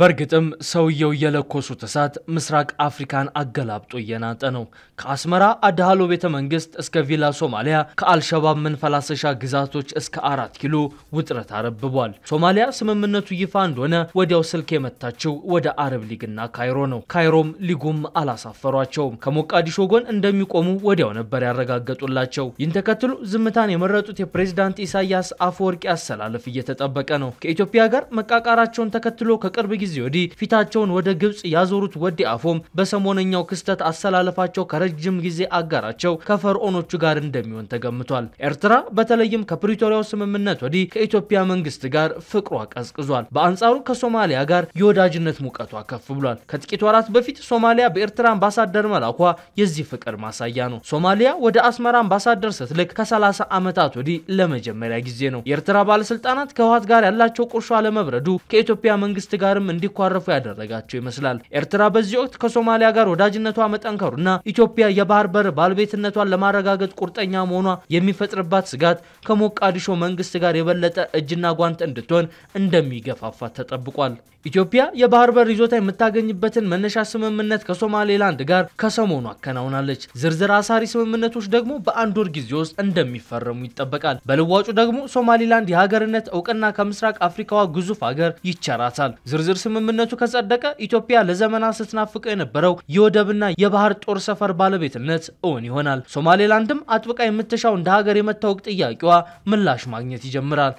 በእርግጥም ሰውየው የለኮሱት እሳት ምስራቅ አፍሪካን አገላብጦ እየናጠ ነው። ከአስመራ አድሃሎ ቤተ መንግስት እስከ ቪላ ሶማሊያ፣ ከአልሸባብ መንፈላሰሻ ግዛቶች እስከ አራት ኪሎ ውጥረት አረብቧል። ሶማሊያ ስምምነቱ ይፋ እንደሆነ ወዲያው ስልክ የመታችው ወደ አረብ ሊግና ካይሮ ነው። ካይሮም ሊጉም አላሳፈሯቸውም። ከሞቃዲሾ ጎን እንደሚቆሙ ወዲያው ነበር ያረጋገጡላቸው። ይህን ተከትሎ ዝምታን የመረጡት የፕሬዝዳንት ኢሳያስ አፈወርቂ አሰላለፍ እየተጠበቀ ነው። ከኢትዮጵያ ጋር መቃቃራቸውን ተከትሎ ከቅርብ ጊዜ ወዲህ ፊታቸውን ወደ ግብጽ ያዞሩት ወዲ አፎም በሰሞነኛው ክስተት አሰላለፋቸው ከረጅም ጊዜ አጋራቸው ከፈርዖኖቹ ጋር እንደሚሆን ተገምቷል። ኤርትራ በተለይም ከፕሪቶሪያው ስምምነት ወዲህ ከኢትዮጵያ መንግስት ጋር ፍቅሯ ቀዝቅዟል። በአንጻሩ ከሶማሊያ ጋር የወዳጅነት ሙቀቷ ከፍ ብሏል። ከጥቂት ወራት በፊት ሶማሊያ በኤርትራ አምባሳደር መላኳ የዚህ ፍቅር ማሳያ ነው። ሶማሊያ ወደ አስመራ አምባሳደር ስትልክ ከ30 ዓመታት ወዲህ ለመጀመሪያ ጊዜ ነው። የኤርትራ ባለስልጣናት ከህወሓት ጋር ያላቸው ቁርሾ አለመብረዱ ከኢትዮጵያ መንግስት ጋርም እንዲኳረፉ ያደረጋቸው ይመስላል። ኤርትራ በዚህ ወቅት ከሶማሊያ ጋር ወዳጅነቷ መጠንከሩ እና ኢትዮጵያ የባህር በር ባለቤትነቷን ለማረጋገጥ ቁርጠኛ መሆኗ የሚፈጥርባት ስጋት ከሞቃዲሾ መንግስት ጋር የበለጠ እጅና ጓንት እንድትሆን እንደሚገፋፋት ተጠብቋል። ኢትዮጵያ የባህር በር ይዞታ የምታገኝበትን መነሻ ስምምነት ከሶማሌላንድ ጋር ከሰሞኑ አከናውናለች። ዝርዝር አሳሪ ስምምነቶች ደግሞ በአንድ ወር ጊዜ ውስጥ እንደሚፈረሙ ይጠበቃል። በልዋጩ ደግሞ ሶማሌላንድ የሀገርነት እውቅና ከምስራቅ አፍሪካዋ ግዙፍ ሀገር ይቸራታል። ዝርዝር ስምምነቱ ከጸደቀ ኢትዮጵያ ለዘመናት ስትናፍቀው የነበረው የወደብና የባህር ጦር ሰፈር ባለቤትነት እውን ይሆናል። ሶማሌላንድም አጥብቃ የምትሻው እንደ ሀገር የመታወቅ ጥያቄዋ ምላሽ ማግኘት ይጀምራል።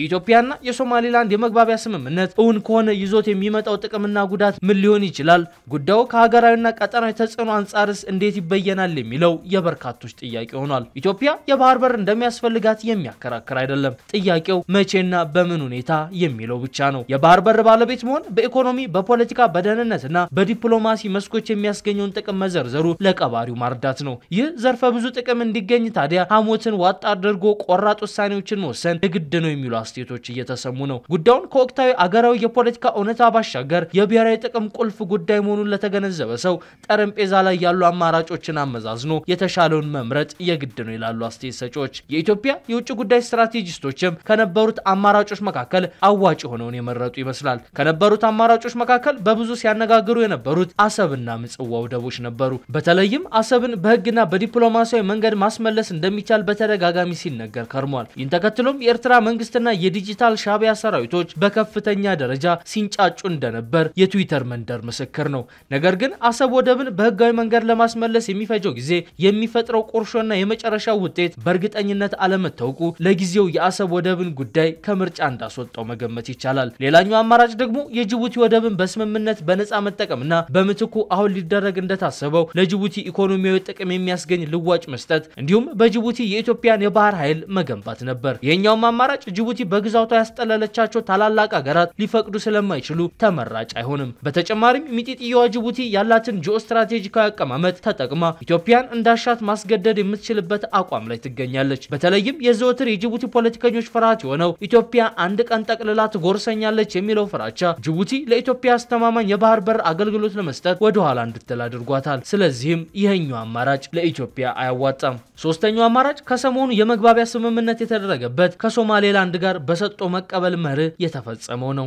የኢትዮጵያና የሶማሌላንድ የመግባቢያ ስምምነት እውን ከሆነ ይዞት የሚመጣው ጥቅምና ጉዳት ምን ሊሆን ይችላል? ጉዳዩ ከሀገራዊና ቀጠናዊ ተጽዕኖ አንጻርስ እንዴት ይበየናል? የሚለው የበርካቶች ጥያቄ ሆኗል። ኢትዮጵያ የባህር በር እንደሚያስፈልጋት የሚያከራክር አይደለም። ጥያቄው መቼና በምን ሁኔታ የሚለው ብቻ ነው። የባህር በር ባለቤት መሆን በኢኮኖሚ፣ በፖለቲካ፣ በደህንነትና በዲፕሎማሲ መስኮች የሚያስገኘውን ጥቅም መዘርዘሩ ለቀባሪው ማርዳት ነው። ይህ ዘርፈ ብዙ ጥቅም እንዲገኝ ታዲያ ሐሞትን ዋጥ አድርጎ ቆራጥ ውሳኔዎችን መወሰን የግድ ነው የሚሉ አስተያየቶች እየተሰሙ ነው። ጉዳዩን ከወቅታዊ አገራዊ የፖለቲካ እውነታ ባሻገር የብሔራዊ ጥቅም ቁልፍ ጉዳይ መሆኑን ለተገነዘበ ሰው ጠረጴዛ ላይ ያሉ አማራጮችን አመዛዝኖ የተሻለውን መምረጥ የግድ ነው ይላሉ አስተያየት ሰጪዎች። የኢትዮጵያ የውጭ ጉዳይ ስትራቴጂስቶችም ከነበሩት አማራጮች መካከል አዋጭ የሆነውን የመረጡ ይመስላል። ከነበሩት አማራጮች መካከል በብዙ ሲያነጋግሩ የነበሩት አሰብና ምጽዋ ወደቦች ነበሩ። በተለይም አሰብን በህግና በዲፕሎማሲያዊ መንገድ ማስመለስ እንደሚቻል በተደጋጋሚ ሲነገር ከርሟል። ይህን ተከትሎም የኤርትራ መንግስትና የዲጂታል ሻቢያ ሰራዊቶች በከፍተኛ ደረጃ ሲንጫጩ እንደነበር የትዊተር መንደር ምስክር ነው። ነገር ግን አሰብ ወደብን በህጋዊ መንገድ ለማስመለስ የሚፈጀው ጊዜ የሚፈጥረው ቁርሾና የመጨረሻ ውጤት በእርግጠኝነት አለመታወቁ ለጊዜው የአሰብ ወደብን ጉዳይ ከምርጫ እንዳስወጣው መገመት ይቻላል። ሌላኛው አማራጭ ደግሞ የጅቡቲ ወደብን በስምምነት በነፃ መጠቀምና በምትኩ አሁን ሊደረግ እንደታሰበው ለጅቡቲ ኢኮኖሚያዊ ጥቅም የሚያስገኝ ልዋጭ መስጠት እንዲሁም በጅቡቲ የኢትዮጵያን የባህር ኃይል መገንባት ነበር። ይህኛውም አማራጭ ጅቡቲ በግዛቷ ያስጠለለቻቸው ታላላቅ ሀገራት ሊፈቅዱ ስለማይችሉ ተመራጭ አይሆንም። በተጨማሪም ሚጢጥየዋ ጅቡቲ ያላትን ጂኦ ስትራቴጂካዊ አቀማመጥ ተጠቅማ ኢትዮጵያን እንዳሻት ማስገደድ የምትችልበት አቋም ላይ ትገኛለች። በተለይም የዘወትር የጅቡቲ ፖለቲከኞች ፍርሃት የሆነው ኢትዮጵያ አንድ ቀን ጠቅልላ ትጎርሰኛለች የሚለው ፍራቻ ጅቡቲ ለኢትዮጵያ አስተማማኝ የባህር በር አገልግሎት ለመስጠት ወደኋላ እንድትል አድርጓታል። ስለዚህም ይህኛው አማራጭ ለኢትዮጵያ አያዋጣም። ሶስተኛው አማራጭ ከሰሞኑ የመግባቢያ ስምምነት የተደረገበት ከሶማሌላንድ ጋር ጋር በሰጥቶ መቀበል መርህ የተፈጸመው ነው።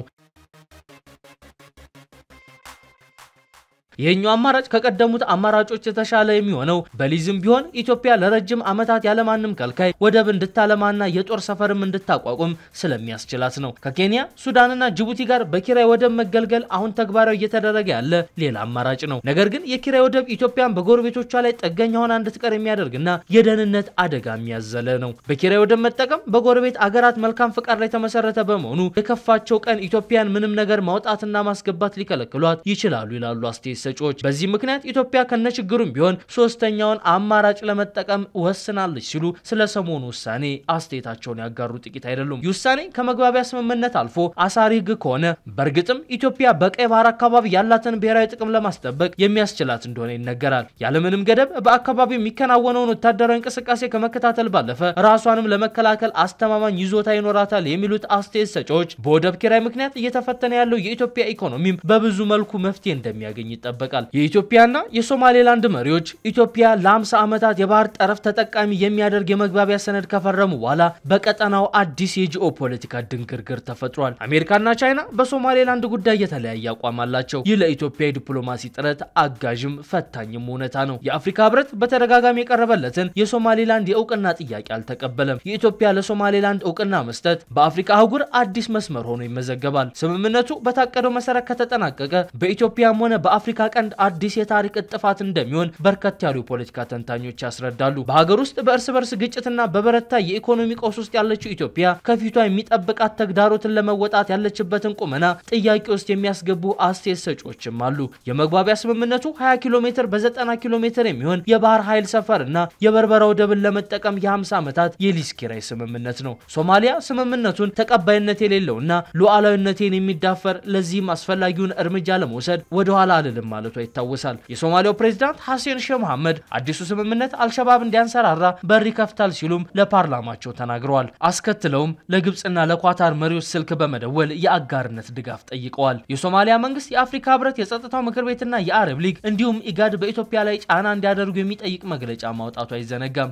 ይህኛው አማራጭ ከቀደሙት አማራጮች የተሻለ የሚሆነው በሊዝም ቢሆን ኢትዮጵያ ለረጅም ዓመታት ያለማንም ከልካይ ወደብ እንድታለማና የጦር ሰፈርም እንድታቋቁም ስለሚያስችላት ነው። ከኬንያ ሱዳንና ጅቡቲ ጋር በኪራይ ወደብ መገልገል አሁን ተግባራዊ እየተደረገ ያለ ሌላ አማራጭ ነው። ነገር ግን የኪራይ ወደብ ኢትዮጵያን በጎረቤቶቿ ላይ ጥገኛ ሆና እንድትቀር የሚያደርግና የደህንነት አደጋ የሚያዘለ ነው። በኪራይ ወደብ መጠቀም በጎረቤት አገራት መልካም ፍቃድ ላይ የተመሰረተ በመሆኑ የከፋቸው ቀን ኢትዮጵያን ምንም ነገር ማውጣትና ማስገባት ሊከለክሏት ይችላሉ ይላሉ አስቴስ ሰጪዎች። በዚህ ምክንያት ኢትዮጵያ ከነችግሩም ቢሆን ሶስተኛውን አማራጭ ለመጠቀም ወስናለች ሲሉ ስለ ሰሞኑ ውሳኔ አስተያየታቸውን ያጋሩ ጥቂት አይደሉም። ይህ ውሳኔ ከመግባቢያ ስምምነት አልፎ አሳሪ ህግ ከሆነ በእርግጥም ኢትዮጵያ በቀይ ባህር አካባቢ ያላትን ብሔራዊ ጥቅም ለማስጠበቅ የሚያስችላት እንደሆነ ይነገራል። ያለምንም ገደብ በአካባቢው የሚከናወነውን ወታደራዊ እንቅስቃሴ ከመከታተል ባለፈ ራሷንም ለመከላከል አስተማማኝ ይዞታ ይኖራታል የሚሉት አስተያየት ሰጪዎች በወደብ ኪራይ ምክንያት እየተፈተነ ያለው የኢትዮጵያ ኢኮኖሚም በብዙ መልኩ መፍትሄ እንደሚያገኝ ይጠበቃል። ይጠበቃል። የኢትዮጵያና የሶማሌላንድ መሪዎች ኢትዮጵያ ለ50 ዓመታት የባህር ጠረፍ ተጠቃሚ የሚያደርግ የመግባቢያ ሰነድ ከፈረሙ በኋላ በቀጠናው አዲስ የጂኦ ፖለቲካ ድንግርግር ተፈጥሯል። አሜሪካና ቻይና በሶማሌላንድ ጉዳይ የተለያየ አቋም አላቸው። ይህ ለኢትዮጵያ የዲፕሎማሲ ጥረት አጋዥም ፈታኝም እውነታ ነው። የአፍሪካ ህብረት በተደጋጋሚ የቀረበለትን የሶማሌላንድ የእውቅና ጥያቄ አልተቀበለም። የኢትዮጵያ ለሶማሌላንድ እውቅና መስጠት በአፍሪካ አህጉር አዲስ መስመር ሆኖ ይመዘገባል። ስምምነቱ በታቀደው መሰረት ከተጠናቀቀ በኢትዮጵያም ሆነ በአፍሪካ ቀንድ አዲስ የታሪክ እጥፋት እንደሚሆን በርከት ያሉ የፖለቲካ ተንታኞች ያስረዳሉ። በሀገር ውስጥ በእርስ በርስ ግጭትና በበረታ የኢኮኖሚ ቀውስ ውስጥ ያለችው ኢትዮጵያ ከፊቷ የሚጠብቃት ተግዳሮትን ለመወጣት ያለችበትን ቁመና ጥያቄ ውስጥ የሚያስገቡ አስተያየት ሰጪዎችም አሉ። የመግባቢያ ስምምነቱ 20 ኪሎ ሜትር በ90 ኪሎ ሜትር የሚሆን የባህር ኃይል ሰፈርና የበርበራ ወደብን ለመጠቀም የ50 ዓመታት የሊዝ ኪራይ ስምምነት ነው። ሶማሊያ ስምምነቱን ተቀባይነት የሌለውና ሉዓላዊነቴን የሚዳፈር ለዚህም አስፈላጊውን እርምጃ ለመውሰድ ወደኋላ አልልም ማለቷ ይታወሳል። የሶማሊያው ፕሬዚዳንት ሐሴን ሼህ መሐመድ አዲሱ ስምምነት አልሸባብ እንዲያንሰራራ በር ይከፍታል ሲሉም ለፓርላማቸው ተናግረዋል። አስከትለውም ለግብፅና ለኳታር መሪዎች ስልክ በመደወል የአጋርነት ድጋፍ ጠይቀዋል። የሶማሊያ መንግስት የአፍሪካ ህብረት፣ የጸጥታው ምክር ቤትና የአረብ ሊግ እንዲሁም ኢጋድ በኢትዮጵያ ላይ ጫና እንዲያደርጉ የሚጠይቅ መግለጫ ማውጣቱ አይዘነጋም።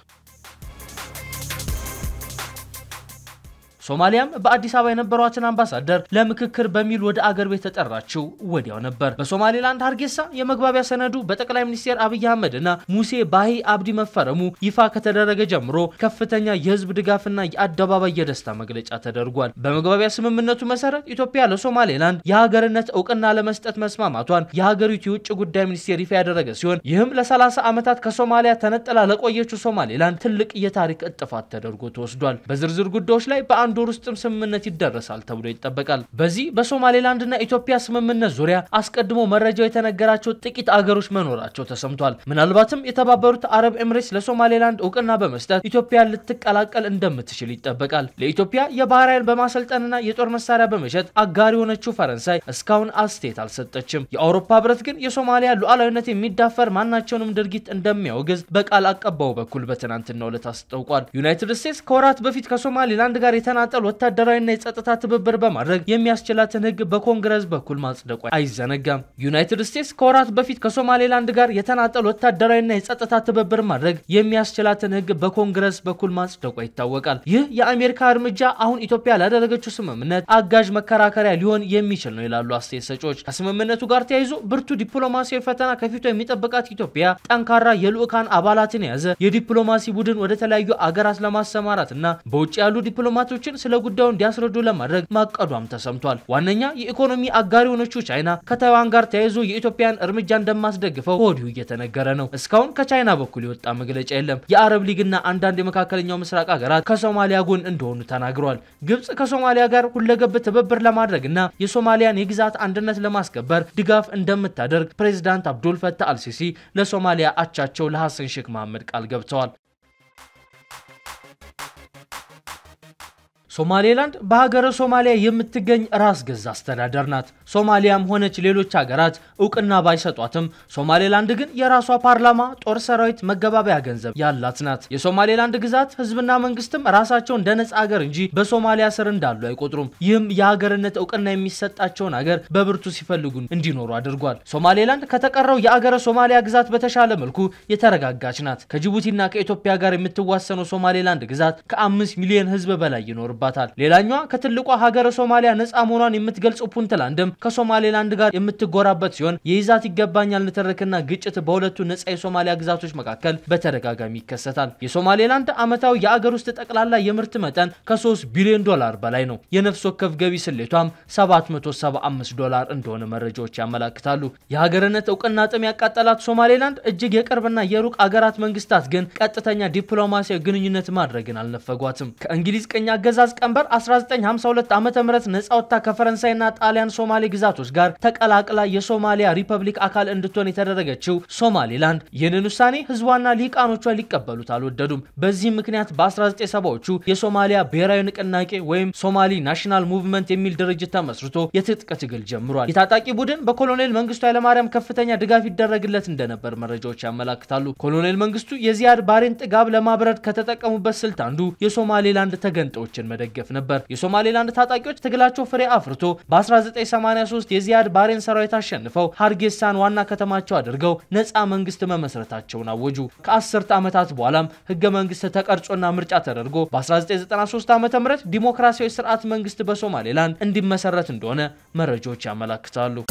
ሶማሊያም በአዲስ አበባ የነበሯትን አምባሳደር ለምክክር በሚል ወደ አገር ቤት ተጠራችው ወዲያው ነበር። በሶማሌላንድ ሀርጌሳ የመግባቢያ ሰነዱ በጠቅላይ ሚኒስትር አብይ አህመድ እና ሙሴ ባሂ አብዲ መፈረሙ ይፋ ከተደረገ ጀምሮ ከፍተኛ የህዝብ ድጋፍና የአደባባይ የደስታ መግለጫ ተደርጓል። በመግባቢያ ስምምነቱ መሰረት ኢትዮጵያ ለሶማሌላንድ የሀገርነት እውቅና ለመስጠት መስማማቷን የሀገሪቱ የውጭ ጉዳይ ሚኒስቴር ይፋ ያደረገ ሲሆን ይህም ለ30 ዓመታት ከሶማሊያ ተነጥላ ለቆየችው ሶማሌላንድ ትልቅ የታሪክ እጥፋት ተደርጎ ተወስዷል። በዝርዝር ጉዳዮች ላይ በአንዱ በአንድ ወር ውስጥም ስምምነት ይደረሳል ተብሎ ይጠበቃል። በዚህ በሶማሌላንድና ኢትዮጵያ ስምምነት ዙሪያ አስቀድሞ መረጃው የተነገራቸው ጥቂት አገሮች መኖራቸው ተሰምቷል። ምናልባትም የተባበሩት አረብ ኤምሬትስ ለሶማሌላንድ እውቅና በመስጠት ኢትዮጵያን ልትቀላቀል እንደምትችል ይጠበቃል። ለኢትዮጵያ የባህር ኃይል በማሰልጠንና የጦር መሳሪያ በመሸጥ አጋር የሆነችው ፈረንሳይ እስካሁን አስተያየት አልሰጠችም። የአውሮፓ ህብረት ግን የሶማሊያ ሉዓላዊነት የሚዳፈር ማናቸውንም ድርጊት እንደሚያወግዝ በቃል አቀባው በኩል በትናንትናው ዕለት አስታውቋል። ዩናይትድ ስቴትስ ከወራት በፊት ከሶማሌላንድ ጋር የተና በተናጠል ወታደራዊና የጸጥታ ትብብር በማድረግ የሚያስችላትን ህግ በኮንግረስ በኩል ማጽደቋ አይዘነጋም። ዩናይትድ ስቴትስ ከወራት በፊት ከሶማሌላንድ ጋር የተናጠል ወታደራዊና የጸጥታ ትብብር ማድረግ የሚያስችላትን ህግ በኮንግረስ በኩል ማጽደቋ ይታወቃል። ይህ የአሜሪካ እርምጃ አሁን ኢትዮጵያ ላደረገችው ስምምነት አጋዥ መከራከሪያ ሊሆን የሚችል ነው ይላሉ አስተያየት ሰጪዎች። ከስምምነቱ ጋር ተያይዞ ብርቱ ዲፕሎማሲያዊ ፈተና ከፊቷ የሚጠብቃት ኢትዮጵያ ጠንካራ የልዑካን አባላትን የያዘ የዲፕሎማሲ ቡድን ወደ ተለያዩ አገራት ለማሰማራት እና በውጭ ያሉ ዲፕሎማቶችን ሌሎችም ስለ ጉዳዩ እንዲያስረዱ ለማድረግ ማቀዷም ተሰምቷል። ዋነኛ የኢኮኖሚ አጋር የሆነችው ቻይና ከታይዋን ጋር ተያይዞ የኢትዮጵያን እርምጃ እንደማስደግፈው ወዲሁ እየተነገረ ነው። እስካሁን ከቻይና በኩል የወጣ መግለጫ የለም። የአረብ ሊግና አንዳንድ የመካከለኛው ምስራቅ ሀገራት ከሶማሊያ ጎን እንደሆኑ ተናግረዋል። ግብጽ ከሶማሊያ ጋር ሁለገብ ትብብር ለማድረግና የሶማሊያን የግዛት አንድነት ለማስከበር ድጋፍ እንደምታደርግ ፕሬዚዳንት አብዱል ፈታህ አልሲሲ ለሶማሊያ አቻቸው ለሐሰን ሼክ መሐመድ ቃል ገብተዋል። ሶማሌላንድ በሀገረ ሶማሊያ የምትገኝ ራስ ገዝ አስተዳደር ናት። ሶማሊያም ሆነች ሌሎች ሀገራት እውቅና ባይሰጧትም ሶማሌላንድ ግን የራሷ ፓርላማ፣ ጦር ሰራዊት፣ መገባበያ ገንዘብ ያላት ናት። የሶማሌላንድ ግዛት ህዝብና መንግስትም ራሳቸውን እንደ ነጻ ሀገር እንጂ በሶማሊያ ስር እንዳሉ አይቆጥሩም። ይህም የሀገርነት እውቅና የሚሰጣቸውን ሀገር በብርቱ ሲፈልጉ እንዲኖሩ አድርጓል። ሶማሌላንድ ከተቀረው የአገረ ሶማሊያ ግዛት በተሻለ መልኩ የተረጋጋች ናት። ከጅቡቲና ከኢትዮጵያ ጋር የምትዋሰነው ሶማሌላንድ ግዛት ከአምስት ሚሊዮን ህዝብ በላይ ይኖርባል። ይገባታል። ሌላኛዋ ከትልቋ ሀገረ ሶማሊያ ነጻ መሆኗን የምትገልጸው ፑንትላንድም ከሶማሌላንድ ጋር የምትጎራበት ሲሆን የይዛት ይገባኛል ንትርክና ግጭት በሁለቱ ነጻ የሶማሊያ ግዛቶች መካከል በተደጋጋሚ ይከሰታል። የሶማሌላንድ ዓመታዊ የአገር ውስጥ ጠቅላላ የምርት መጠን ከ3 ቢሊዮን ዶላር በላይ ነው። የነፍስ ወከፍ ገቢ ስሌቷም 775 ዶላር እንደሆነ መረጃዎች ያመላክታሉ። የሀገርነት እውቅና ጥም ያቃጠላት ሶማሌላንድ እጅግ የቅርብና የሩቅ አገራት መንግስታት ግን ቀጥተኛ ዲፕሎማሲያዊ ግንኙነት ማድረግን አልነፈጓትም። ከእንግሊዝ ቅኝ አገዛዝ ቀንበር 1952 ዓ ም ነጻ ወጥታ ከፈረንሳይና ጣሊያን ሶማሌ ግዛቶች ጋር ተቀላቅላ የሶማሊያ ሪፐብሊክ አካል እንድትሆን የተደረገችው ሶማሌላንድ ይህንን ውሳኔ ህዝቧና ሊቃኖቿ ሊቀበሉት አልወደዱም። በዚህም ምክንያት በ1970ዎቹ የሶማሊያ ብሔራዊ ንቅናቄ ወይም ሶማሊ ናሽናል ሙቭመንት የሚል ድርጅት ተመስርቶ የትጥቅ ትግል ጀምሯል። የታጣቂ ቡድን በኮሎኔል መንግስቱ ኃይለማርያም ከፍተኛ ድጋፍ ይደረግለት እንደነበር መረጃዎች ያመላክታሉ። ኮሎኔል መንግስቱ የዚያድ ባሬን ጥጋብ ለማብረድ ከተጠቀሙበት ስልት አንዱ የሶማሌላንድ ተገንጣዮችን መደ በመደገፍ ነበር። የሶማሌላንድ ታጣቂዎች ትግላቸው ፍሬ አፍርቶ በ1983 የዚያድ ባሬን ሰራዊት አሸንፈው ሀርጌሳን ዋና ከተማቸው አድርገው ነፃ መንግስት መመስረታቸውን አወጁ። ከአስርተ ዓመታት በኋላም ህገ መንግስት ተቀርጾና ምርጫ ተደርጎ በ1993 ዓ ም ዲሞክራሲያዊ ስርዓት መንግስት በሶማሌላንድ እንዲመሰረት እንደሆነ መረጃዎች ያመላክታሉ።